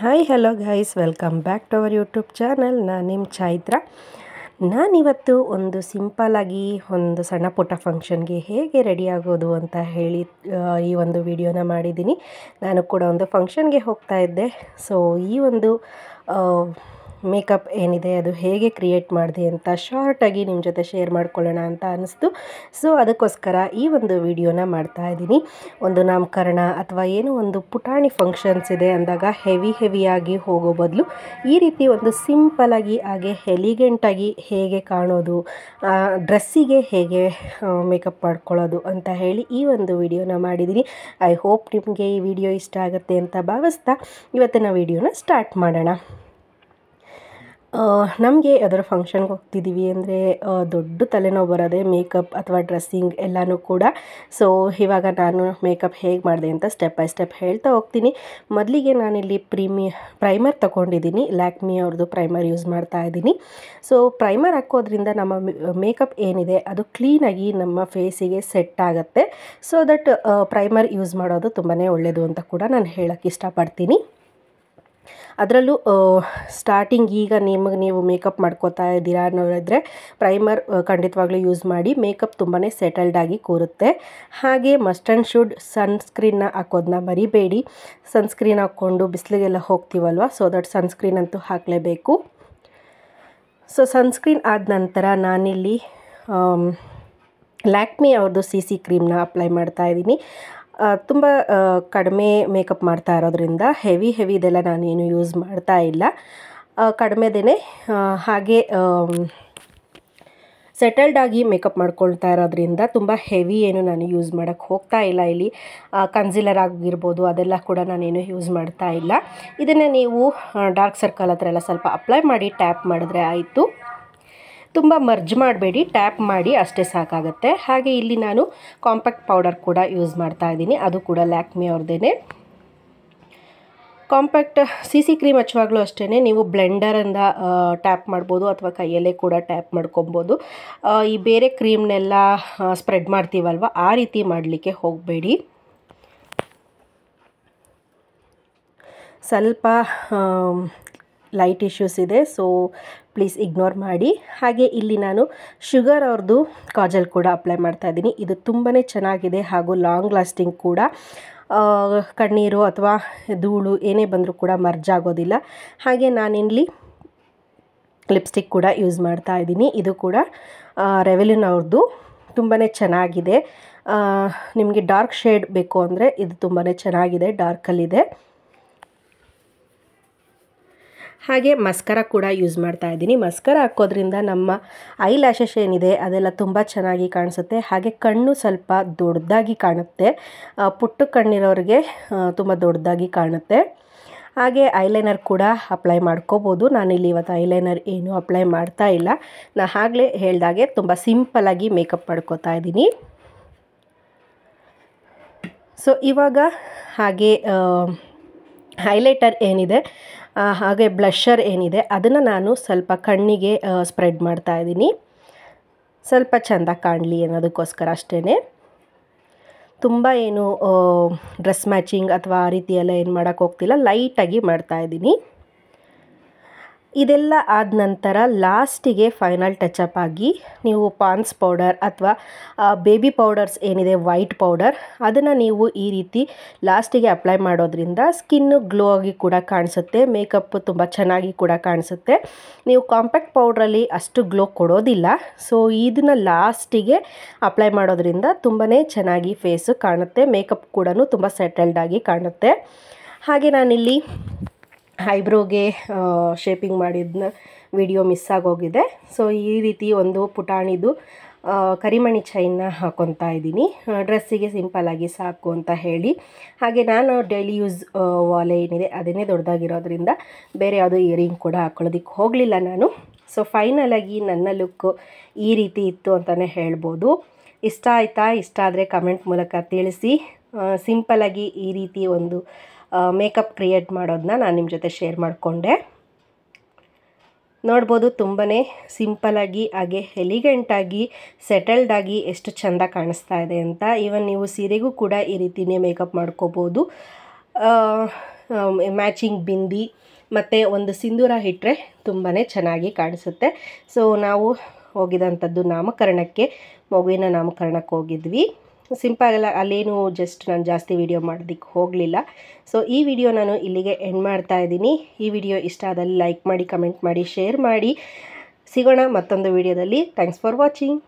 hi hello guys welcome back to our YouTube channel ನಾನು ನಿಮ್ಮ ಚೈತ್ರ ನಾನಿವತ್ತು ಒಂದು ಸಿಂಪಲಾಗಿ ಒಂದು ಸಣ್ಣ ಪುಟ್ಟ ಫಂಕ್ಷನ್ಗೆ ಹೇಗೆ ರೆಡಿ ಆಗೋದು ಅಂತ ಹೇಳಿ ಈ ಒಂದು ವಿಡಿಯೋನ ಮಾಡಿದ್ದೀನಿ ನಾನು ಕೂಡ ಒಂದು ಫಂಕ್ಷನ್ಗೆ ಹೋಗ್ತಾ ಇದ್ದೆ ಸೊ ಈ ಒಂದು ಮೇಕಪ್ ಏನಿದೆ ಅದು ಹೇಗೆ ಕ್ರಿಯೇಟ್ ಮಾಡಿದೆ ಅಂತ ಶಾರ್ಟಾಗಿ ನಿಮ್ಮ ಜೊತೆ ಶೇರ್ ಮಾಡ್ಕೊಳ್ಳೋಣ ಅಂತ ಅನ್ನಿಸ್ತು ಸೊ ಅದಕ್ಕೋಸ್ಕರ ಈ ಒಂದು ವಿಡಿಯೋನ ಮಾಡ್ತಾ ಇದ್ದೀನಿ ಒಂದು ನಾಮಕರಣ ಅಥವಾ ಏನೋ ಒಂದು ಪುಟಾಣಿ ಫಂಕ್ಷನ್ಸ್ ಇದೆ ಅಂದಾಗ ಹೆವಿ ಹೆವಿಯಾಗಿ ಹೋಗೋ ಬದಲು ಈ ರೀತಿ ಒಂದು ಸಿಂಪಲಾಗಿ ಹಾಗೆ ಹೆಲಿಗೆಂಟಾಗಿ ಹೇಗೆ ಕಾಣೋದು ಡ್ರೆಸ್ಸಿಗೆ ಹೇಗೆ ಮೇಕಪ್ ಮಾಡ್ಕೊಳ್ಳೋದು ಅಂತ ಹೇಳಿ ಈ ಒಂದು ವಿಡಿಯೋನ ಮಾಡಿದ್ದೀನಿ ಐ ಹೋಪ್ ನಿಮಗೆ ಈ ವಿಡಿಯೋ ಇಷ್ಟ ಆಗುತ್ತೆ ಅಂತ ಭಾವಿಸ್ತಾ ಇವತ್ತಿನ ವಿಡಿಯೋನ ಸ್ಟಾರ್ಟ್ ಮಾಡೋಣ ನಮಗೆ ಯಾವ್ದಾದ್ರು ಫಂಕ್ಷನ್ಗೆ ಹೋಗ್ತಿದ್ದೀವಿ ಅಂದರೆ ದೊಡ್ಡ ತಲೆನೋವು ಬರೋದೇ ಮೇಕಪ್ ಅಥವಾ ಡ್ರೆಸ್ಸಿಂಗ್ ಎಲ್ಲನೂ ಕೂಡ ಸೊ ಇವಾಗ ನಾನು ಮೇಕಪ್ ಹೇಗೆ ಮಾಡಿದೆ ಅಂತ ಸ್ಟೆಪ್ ಬೈ ಸ್ಟೆಪ್ ಹೇಳ್ತಾ ಹೋಗ್ತೀನಿ ಮೊದಲಿಗೆ ನಾನಿಲ್ಲಿ ಪ್ರೀಮಿ ಪ್ರೈಮರ್ ತೊಗೊಂಡಿದ್ದೀನಿ ಲ್ಯಾಕ್ಮಿ ಅವ್ರದ್ದು ಪ್ರೈಮರ್ ಯೂಸ್ ಮಾಡ್ತಾ ಇದ್ದೀನಿ ಸೊ ಪ್ರೈಮರ್ ಹಾಕೋದ್ರಿಂದ ನಮ್ಮ ಮೇಕಪ್ ಏನಿದೆ ಅದು ಕ್ಲೀನಾಗಿ ನಮ್ಮ ಫೇಸಿಗೆ ಸೆಟ್ ಆಗುತ್ತೆ ಸೊ ದಟ್ ಪ್ರೈಮರ್ ಯೂಸ್ ಮಾಡೋದು ತುಂಬಾ ಒಳ್ಳೆಯದು ಅಂತ ಕೂಡ ನಾನು ಹೇಳೋಕ್ಕೆ ಇಷ್ಟಪಡ್ತೀನಿ ಅದರಲ್ಲೂ ಸ್ಟಾರ್ಟಿಂಗ್ ಈಗ ನಿಮಗೆ ನೀವು ಮೇಕಪ್ ಮಾಡ್ಕೋತಾ ಇದ್ದೀರಾ ಅನ್ನೋರಿದ್ರೆ ಪ್ರೈಮರ್ ಖಂಡಿತವಾಗ್ಲೂ ಯೂಸ್ ಮಾಡಿ ಮೇಕಪ್ ತುಂಬಾ ಸೆಟಲ್ಡ್ ಆಗಿ ಕೂರುತ್ತೆ ಹಾಗೆ ಮಸ್ಟ್ ಆ್ಯಂಡ್ ಶುಡ್ ಸನ್ಸ್ಕ್ರೀನ್ನ ಹಾಕೋದನ್ನ ಮರಿಬೇಡಿ ಸನ್ಸ್ಕ್ರೀನ್ ಹಾಕ್ಕೊಂಡು ಬಿಸಿಲಿಗೆಲ್ಲ ಹೋಗ್ತೀವಲ್ವ ಸೊ ದಟ್ ಸನ್ಸ್ಕ್ರೀನ್ ಅಂತೂ ಹಾಕಲೇಬೇಕು ಸೊ ಸನ್ಸ್ಕ್ರೀನ್ ಆದ ನಂತರ ನಾನಿಲ್ಲಿ ಲ್ಯಾಕ್ಮಿ ಅವ್ರದ್ದು ಸಿ ಸಿ ಕ್ರೀಮ್ನ ಅಪ್ಲೈ ಮಾಡ್ತಾ ಇದ್ದೀನಿ ತುಂಬ ಕಡಿಮೆ ಮೇಕಪ್ ಮಾಡ್ತಾ ಇರೋದ್ರಿಂದ ಹೆವಿ ಹೆವಿ ಇದೆಲ್ಲ ನಾನೇನು ಯೂಸ್ ಮಾಡ್ತಾ ಇಲ್ಲ ಕಡಿಮೆದೇ ಹಾಗೆ ಸೆಟಲ್ಡ್ ಆಗಿ ಮೇಕಪ್ ಮಾಡ್ಕೊಳ್ತಾ ಇರೋದ್ರಿಂದ ತುಂಬ ಹೆವಿ ಏನು ನಾನು ಯೂಸ್ ಮಾಡೋಕ್ಕೆ ಹೋಗ್ತಾ ಇಲ್ಲ ಇಲ್ಲಿ ಕನ್ಸಿಲರ್ ಆಗಿರ್ಬೋದು ಅದೆಲ್ಲ ಕೂಡ ನಾನೇನು ಯೂಸ್ ಮಾಡ್ತಾ ಇಲ್ಲ ಇದನ್ನು ನೀವು ಡಾರ್ಕ್ ಸರ್ಕಲ್ ಹತ್ರ ಎಲ್ಲ ಸ್ವಲ್ಪ ಅಪ್ಲೈ ಮಾಡಿ ಟ್ಯಾಪ್ ಮಾಡಿದ್ರೆ ಆಯಿತು ತುಂಬ ಮರ್ಜ್ ಮಾಡಬೇಡಿ ಟ್ಯಾಪ್ ಮಾಡಿ ಅಷ್ಟೇ ಸಾಕಾಗುತ್ತೆ ಹಾಗೆ ಇಲ್ಲಿ ನಾನು ಕಾಂಪ್ಯಾಕ್ಟ್ ಪೌಡರ್ ಕೂಡ ಯೂಸ್ ಮಾಡ್ತಾ ಇದ್ದೀನಿ ಅದು ಕೂಡ ಲ್ಯಾಕ್ಮಿ ಅವ್ರದ್ದೇ ಕಾಂಪ್ಯಾಕ್ಟ್ ಸಿ ಸಿ ಕ್ರೀಮ್ ಹಚ್ಚುವಾಗಲೂ ಅಷ್ಟೇ ನೀವು ಬ್ಲೆಂಡರಿಂದ ಟ್ಯಾಪ್ ಮಾಡ್ಬೋದು ಅಥವಾ ಕೈಯಲ್ಲೇ ಕೂಡ ಟ್ಯಾಪ್ ಮಾಡ್ಕೊಬೋದು ಈ ಬೇರೆ ಕ್ರೀಮ್ನೆಲ್ಲ ಸ್ಪ್ರೆಡ್ ಮಾಡ್ತೀವಲ್ವ ಆ ರೀತಿ ಮಾಡಲಿಕ್ಕೆ ಹೋಗಬೇಡಿ ಸ್ವಲ್ಪ ಲೈಟ್ ಇಶ್ಯೂಸ್ ಇದೆ ಸೊ ಪ್ಲೀಸ್ ಇಗ್ನೋರ್ ಮಾಡಿ ಹಾಗೆ ಇಲ್ಲಿ ನಾನು ಶುಗರ್ ಅವ್ರದ್ದು ಕಾಜಲ್ ಕೂಡ ಅಪ್ಲೈ ಮಾಡ್ತಾ ಇದ್ದೀನಿ ಇದು ತುಂಬಾ ಚೆನ್ನಾಗಿದೆ ಹಾಗೂ ಲಾಂಗ್ ಲಾಸ್ಟಿಂಗ್ ಕೂಡ ಕಣ್ಣೀರು ಅಥವಾ ಧೂಳು ಏನೇ ಬಂದರೂ ಕೂಡ ಆಗೋದಿಲ್ಲ ಹಾಗೆ ನಾನಿಲ್ಲಿ ಲಿಪ್ಸ್ಟಿಕ್ ಕೂಡ ಯೂಸ್ ಮಾಡ್ತಾ ಇದ್ದೀನಿ ಇದು ಕೂಡ ರೆವೆಲಿನ್ ಅವ್ರದ್ದು ತುಂಬಾ ಚೆನ್ನಾಗಿದೆ ನಿಮಗೆ ಡಾರ್ಕ್ ಶೇಡ್ ಬೇಕು ಅಂದರೆ ಇದು ತುಂಬಾ ಚೆನ್ನಾಗಿದೆ ಡಾರ್ಕಲ್ಲಿದೆ ಹಾಗೆ ಮಸ್ಕರ ಕೂಡ ಯೂಸ್ ಮಾಡ್ತಾ ಇದ್ದೀನಿ ಮಸ್ಕರ ಹಾಕೋದ್ರಿಂದ ನಮ್ಮ ಐ ಲ್ಯಾಶಸ್ ಏನಿದೆ ಅದೆಲ್ಲ ತುಂಬ ಚೆನ್ನಾಗಿ ಕಾಣಿಸುತ್ತೆ ಹಾಗೆ ಕಣ್ಣು ಸ್ವಲ್ಪ ದೊಡ್ಡದಾಗಿ ಕಾಣುತ್ತೆ ಪುಟ್ಟ ಕಣ್ಣಿರೋರಿಗೆ ತುಂಬ ದೊಡ್ಡದಾಗಿ ಕಾಣುತ್ತೆ ಹಾಗೆ ಐಲೈನರ್ ಕೂಡ ಅಪ್ಲೈ ಮಾಡ್ಕೋಬೋದು ನಾನಿಲ್ಲಿ ಇವತ್ತು ಐಲೈನರ್ ಏನು ಅಪ್ಲೈ ಮಾಡ್ತಾ ಇಲ್ಲ ನಾನು ಆಗಲೇ ಹೇಳ್ದಾಗೆ ತುಂಬ ಸಿಂಪಲಾಗಿ ಮೇಕಪ್ ಮಾಡ್ಕೋತಾ ಇದ್ದೀನಿ ಸೊ ಇವಾಗ ಹಾಗೆ ಹೈಲೈಟರ್ ಏನಿದೆ ಹಾಗೆ ಬ್ಲಷರ್ ಏನಿದೆ ಅದನ್ನು ನಾನು ಸ್ವಲ್ಪ ಕಣ್ಣಿಗೆ ಸ್ಪ್ರೆಡ್ ಮಾಡ್ತಾ ಇದ್ದೀನಿ ಸ್ವಲ್ಪ ಚೆಂದ ಕಾಣಲಿ ಅನ್ನೋದಕ್ಕೋಸ್ಕರ ಅಷ್ಟೇ ತುಂಬ ಏನು ಡ್ರೆಸ್ ಮ್ಯಾಚಿಂಗ್ ಅಥವಾ ಆ ರೀತಿಯೆಲ್ಲ ಏನು ಮಾಡೋಕ್ಕೋಗ್ತಿಲ್ಲ ಲೈಟಾಗಿ ಮಾಡ್ತಾಯಿದ್ದೀನಿ ಇದೆಲ್ಲ ಆದ ನಂತರ ಲಾಸ್ಟಿಗೆ ಫೈನಲ್ ಟಚಪ್ ಆಗಿ ನೀವು ಪಾನ್ಸ್ ಪೌಡರ್ ಅಥವಾ ಬೇಬಿ ಪೌಡರ್ಸ್ ಏನಿದೆ ವೈಟ್ ಪೌಡರ್ ಅದನ್ನು ನೀವು ಈ ರೀತಿ ಲಾಸ್ಟಿಗೆ ಅಪ್ಲೈ ಮಾಡೋದ್ರಿಂದ ಸ್ಕಿನ್ನು ಗ್ಲೋ ಆಗಿ ಕೂಡ ಕಾಣಿಸುತ್ತೆ ಮೇಕಪ್ ತುಂಬ ಚೆನ್ನಾಗಿ ಕೂಡ ಕಾಣಿಸುತ್ತೆ ನೀವು ಕಾಂಪ್ಯಾಕ್ಟ್ ಪೌಡ್ರಲ್ಲಿ ಅಷ್ಟು ಗ್ಲೋ ಕೊಡೋದಿಲ್ಲ ಸೊ ಇದನ್ನು ಲಾಸ್ಟಿಗೆ ಅಪ್ಲೈ ಮಾಡೋದ್ರಿಂದ ತುಂಬಾ ಚೆನ್ನಾಗಿ ಫೇಸು ಕಾಣುತ್ತೆ ಮೇಕಪ್ ಕೂಡ ತುಂಬ ಸೆಟಲ್ಡ್ ಆಗಿ ಕಾಣುತ್ತೆ ಹಾಗೆ ನಾನಿಲ್ಲಿ ಐಬ್ರೋಗೆ ಶೇಪಿಂಗ್ ಮಾಡಿದ್ನ ವಿಡಿಯೋ ಮಿಸ್ ಆಗೋಗಿದೆ ಸೊ ಈ ರೀತಿ ಒಂದು ಪುಟಾಣಿದು ಕರಿಮಣಿ ಚೈನ್ನ ಹಾಕೊತಾ ಇದ್ದೀನಿ ಡ್ರೆಸ್ಸಿಗೆ ಸಿಂಪಲ್ಲಾಗಿ ಸಾಕು ಅಂತ ಹೇಳಿ ಹಾಗೆ ನಾನು ಡೈಲಿ ಯೂಸ್ ವಾಲೆ ಏನಿದೆ ಅದನ್ನೇ ದೊಡ್ಡದಾಗಿರೋದ್ರಿಂದ ಬೇರೆ ಯಾವುದೋ ಇಯರಿಂಗ್ ಕೂಡ ಹಾಕೊಳ್ಳೋದಕ್ಕೆ ಹೋಗಲಿಲ್ಲ ನಾನು ಸೊ ಫೈನಲಾಗಿ ನನ್ನ ಲುಕ್ ಈ ರೀತಿ ಇತ್ತು ಅಂತಲೇ ಹೇಳ್ಬೋದು ಇಷ್ಟ ಆಯಿತಾ ಇಷ್ಟ ಆದರೆ ಕಮೆಂಟ್ ಮೂಲಕ ತಿಳಿಸಿ ಸಿಂಪಲ್ಲಾಗಿ ಈ ರೀತಿ ಒಂದು ಮೇಕಪ್ ಕ್ರಿಯೇಟ್ ಮಾಡೋದನ್ನ ನಾನು ನಿಮ್ಮ ಜೊತೆ ಶೇರ್ ಮಾಡಿಕೊಂಡೆ ನೋಡ್ಬೋದು ತುಂಬಾ ಸಿಂಪಲಾಗಿ ಹಾಗೆ ಎಲಿಗೆಂಟಾಗಿ ಸೆಟಲ್ಡಾಗಿ ಎಷ್ಟು ಚೆಂದ ಕಾಣಿಸ್ತಾ ಇದೆ ಅಂತ ಈವನ್ ನೀವು ಸೀರೆಗೂ ಕೂಡ ಈ ರೀತಿಯೇ ಮೇಕಪ್ ಮಾಡ್ಕೋಬೋದು ಮ್ಯಾಚಿಂಗ್ ಬಿಂದಿ ಮತ್ತು ಒಂದು ಸಿಂಧೂರ ಇಟ್ಟರೆ ತುಂಬಾ ಚೆನ್ನಾಗಿ ಕಾಣಿಸುತ್ತೆ ಸೊ ನಾವು ಹೋಗಿದಂಥದ್ದು ನಾಮಕರಣಕ್ಕೆ ಮಗುವಿನ ನಾಮಕರಣಕ್ಕೆ ಹೋಗಿದ್ವಿ ಸಿಂಪಾಗೆಲ್ಲ ಅಲ್ಲೇನು ಜಸ್ಟ್ ನಾನು ಜಾಸ್ತಿ ವಿಡಿಯೋ ಮಾಡೋದಕ್ಕೆ ಹೋಗಲಿಲ್ಲ ಸೊ ಈ ವಿಡಿಯೋ ನಾನು ಇಲ್ಲಿಗೆ ಎಂಡ್ ಮಾಡ್ತಾ ಇದ್ದೀನಿ ಈ ವಿಡಿಯೋ ಇಷ್ಟ ಆದಲ್ಲಿ ಲೈಕ್ ಮಾಡಿ ಕಮೆಂಟ್ ಮಾಡಿ ಶೇರ್ ಮಾಡಿ ಸಿಗೋಣ ಮತ್ತೊಂದು ವಿಡಿಯೋದಲ್ಲಿ ಥ್ಯಾಂಕ್ಸ್ ಫಾರ್ ವಾಚಿಂಗ್